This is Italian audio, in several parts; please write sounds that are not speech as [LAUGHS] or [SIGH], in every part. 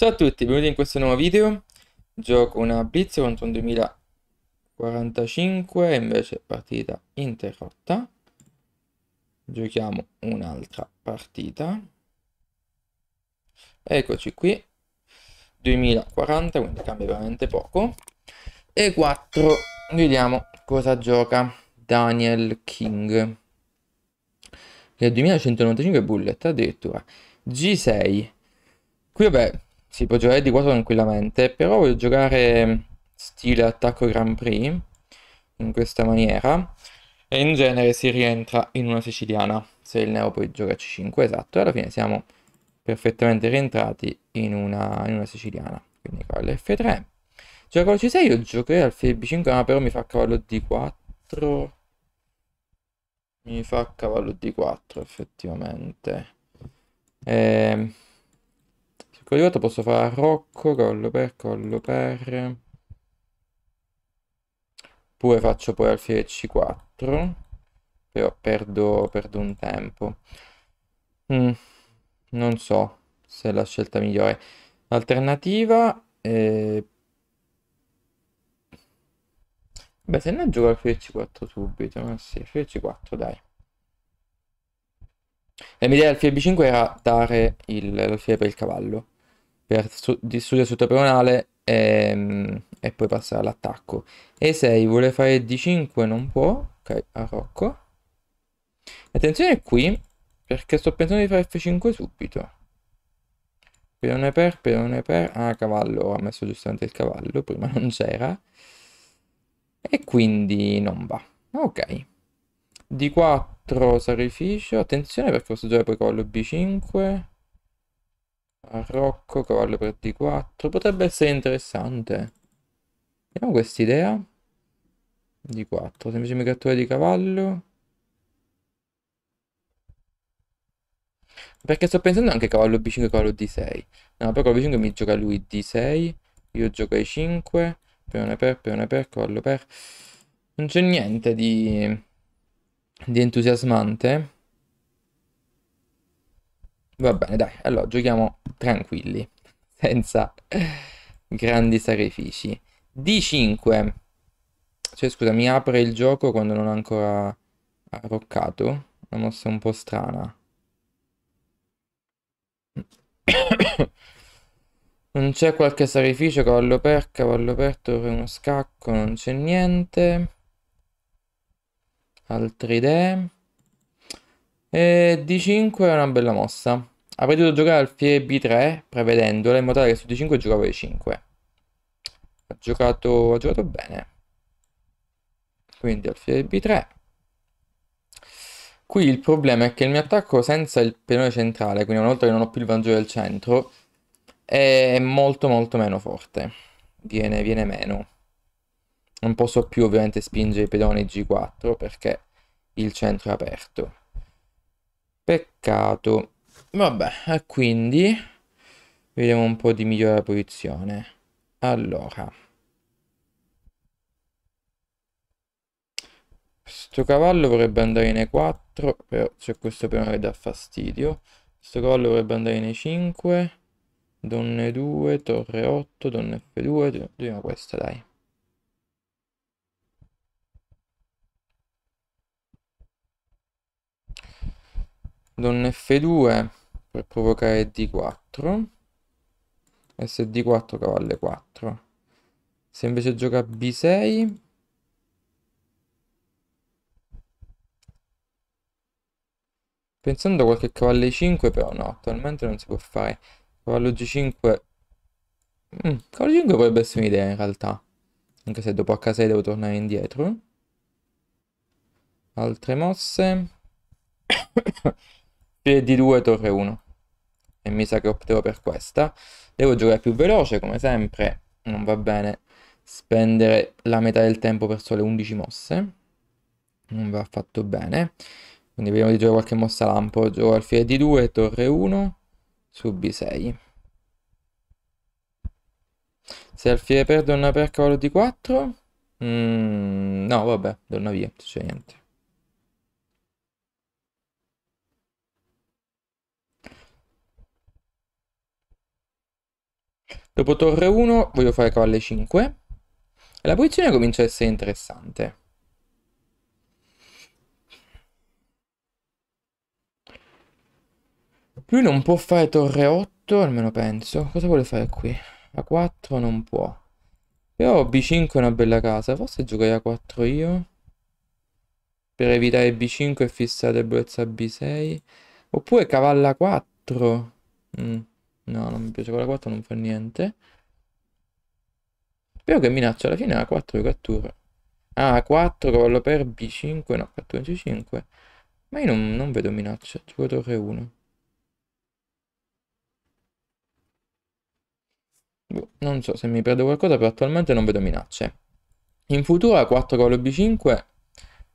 Ciao a tutti, benvenuti in questo nuovo video. Gioco una blitz contro un 2045, invece partita interrotta. Giochiamo un'altra partita. Eccoci qui. 2040, quindi cambia veramente poco. E 4, vediamo cosa gioca Daniel King. Che è 2195 bullet addirittura. G6. Qui vabbè, si può giocare di qua tranquillamente, però voglio giocare mm, stile attacco Grand Prix, in questa maniera, e in genere si rientra in una siciliana, se il neo poi gioca C5, esatto, e alla fine siamo perfettamente rientrati in una, in una siciliana, quindi cavallo F3. Gioco cioè, C6, io giocherei al B5, ma ah, però mi fa cavallo D4, mi fa cavallo D4 effettivamente. Ehm... Con ecco, arrivato posso fare Rocco, collo per, collo per. Pure faccio poi alfiere C4. Però perdo, perdo un tempo. Mm, non so se è la scelta migliore. Alternativa... Eh... Beh, se ne gioco alfiere C4 subito. Ma eh sì, alfiere C4 dai. La mia idea del FB5 era dare il, l'alfiere per il cavallo per stu- di studio sottopeonale e, ehm, e poi passare all'attacco. E6 vuole fare D5, non può. Ok, a Rocco. Attenzione qui, perché sto pensando di fare F5 subito. Peone per, peone per... Ah, cavallo, ha messo giustamente il cavallo, prima [LAUGHS] non c'era. E quindi non va. Ok. D4 sacrificio, attenzione perché posso giocare poi cavallo B5 a cavallo per D4. Potrebbe essere interessante. Vediamo idea. D4, semplice migratura di cavallo. Perché sto pensando anche cavallo B5 e cavallo D6. No, però cavallo B5 mi gioca lui D6. Io gioco E5. Peone per, peone per, cavallo per. Non c'è niente di... di entusiasmante. Va bene, dai, allora giochiamo tranquilli, [LAUGHS] senza grandi sacrifici. D5, cioè scusa, mi apre il gioco quando non ho ancora arroccato, una mossa un po' strana. [COUGHS] non c'è qualche sacrificio, cavallo per, cavallo per, torre uno scacco, non c'è niente. Altre idee? E D5 è una bella mossa. Avrei dovuto giocare alfie B3, prevedendola, in modo tale che su D5 giocavo E5. Ha giocato, ha giocato bene. Quindi alfie B3. Qui il problema è che il mio attacco senza il pedone centrale, quindi una volta che non ho più il vantaggio del centro, è molto molto meno forte. Viene, viene meno. Non posso più ovviamente spingere i pedoni G4 perché il centro è aperto. Peccato. Vabbè, e quindi vediamo un po' di migliore la posizione. Allora. questo cavallo vorrebbe andare in E4, però c'è questo piano che dà fastidio. questo cavallo vorrebbe andare in E5, donne 2, torre 8, donne F2, dobbiamo questa dai. Don F2 per provocare D4 e se D4 cavallo 4 se invece gioca B6 pensando a qualche cavallo 5 però no attualmente non si può fare cavallo G5 mm, cavallo 5 potrebbe essere un'idea in realtà anche se dopo H6 devo tornare indietro altre mosse e di 2 torre 1 e mi sa che opterò per questa devo giocare più veloce come sempre non va bene spendere la metà del tempo per sole 11 mosse non va affatto bene quindi vediamo di giocare qualche mossa lampo gioco alfiere di 2 torre 1 su B6 se alfiere perde una per cavallo di 4 mm, no vabbè donna via non c'è niente Dopo torre 1 voglio fare cavalle 5. E la posizione comincia a essere interessante. Lui non può fare torre 8, almeno penso. Cosa vuole fare qui? A 4 non può. Però B5 è una bella casa. Forse giocherei a 4 io. Per evitare B5 e fissare debolezza B6. Oppure cavalla 4. Mm. No, non mi piace quella 4, non fa niente. Spero che minaccia alla fine A4 ah, cattura. Ah, 4 cavallo per B5, no, cattura C5. Ma io non, non vedo minaccia, torre 1. Boh, non so se mi perdo qualcosa, però attualmente non vedo minacce. In futuro A4 cavallo B5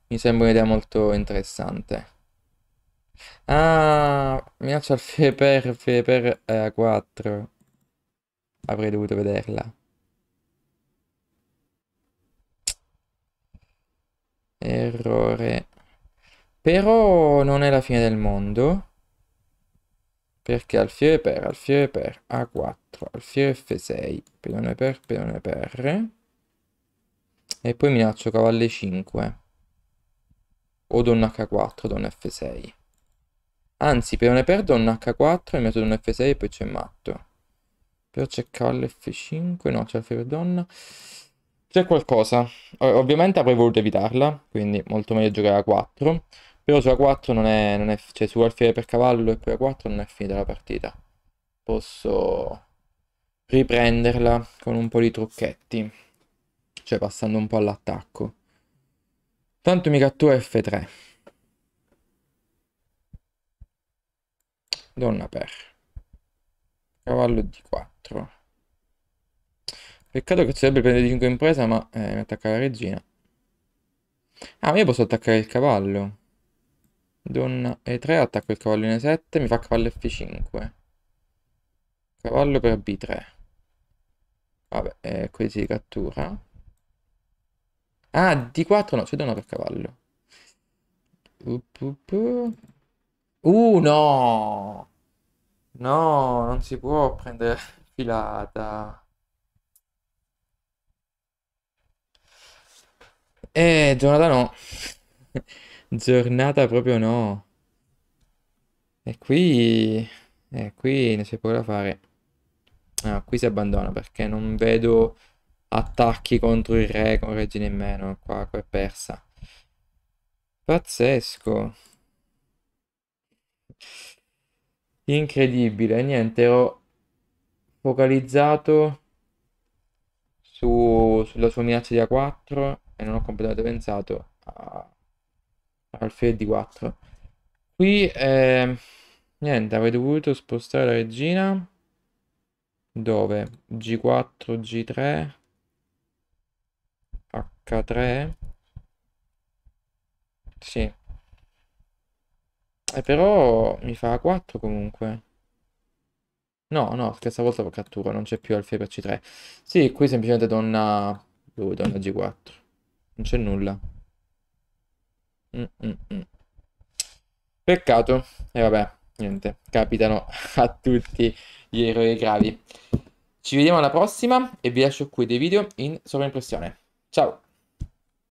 mi sembra un'idea molto interessante. Ah, minaccia al Feper, Feper è a 4. Avrei dovuto vederla. Errore. Però non è la fine del mondo. Perché alfiere per, alfiere per, A4, alfiere F6, pedone per, pedone per. E poi minaccio cavalle 5. O donna H4, donna F6. Anzi, per una perdo un H4 e metto un F6 e poi c'è matto. Però c'è Call F5, no, c'è la per donna. C'è qualcosa. Ovviamente avrei voluto evitarla, quindi molto meglio giocare a 4. Però sulla 4 non è... Non è cioè su alfiere per cavallo e poi a 4 non è finita la partita. Posso riprenderla con un po' di trucchetti. Cioè passando un po' all'attacco. Tanto mi cattura F3. donna per cavallo d4 peccato che si dovrebbe prendere 5 impresa ma eh, mi attacca la regina ah ma io posso attaccare il cavallo donna e3 attacco il cavallo in e7 mi fa cavallo f5 cavallo per b3 vabbè eh, qui si cattura ah d4 no c'è donna per cavallo up, up, up. Uh, no! No, non si può prendere [LAUGHS] filata. Eh, giornata no. [LAUGHS] giornata proprio no. E qui... E qui ne si può da fare. Ah, qui si abbandona perché non vedo attacchi contro il re con regine in meno. Qua, qua è persa. Pazzesco incredibile niente ero focalizzato su, sulla sua minaccia di A4 e non ho completamente pensato a, alfiere di 4 qui eh, niente avrei dovuto spostare la regina dove g4 g3 h3 sì eh, però mi fa 4 comunque. No, no, stessa volta per cattura, non c'è più alfa C3. Sì, qui semplicemente donna... Lui, donna G4. Non c'è nulla. Mm -mm. mm. Peccato. E eh, vabbè, niente. Capitano [LAUGHS] a tutti gli eroi gravi. Ci vediamo alla prossima e vi lascio qui dei video in sovraimpressione. Ciao!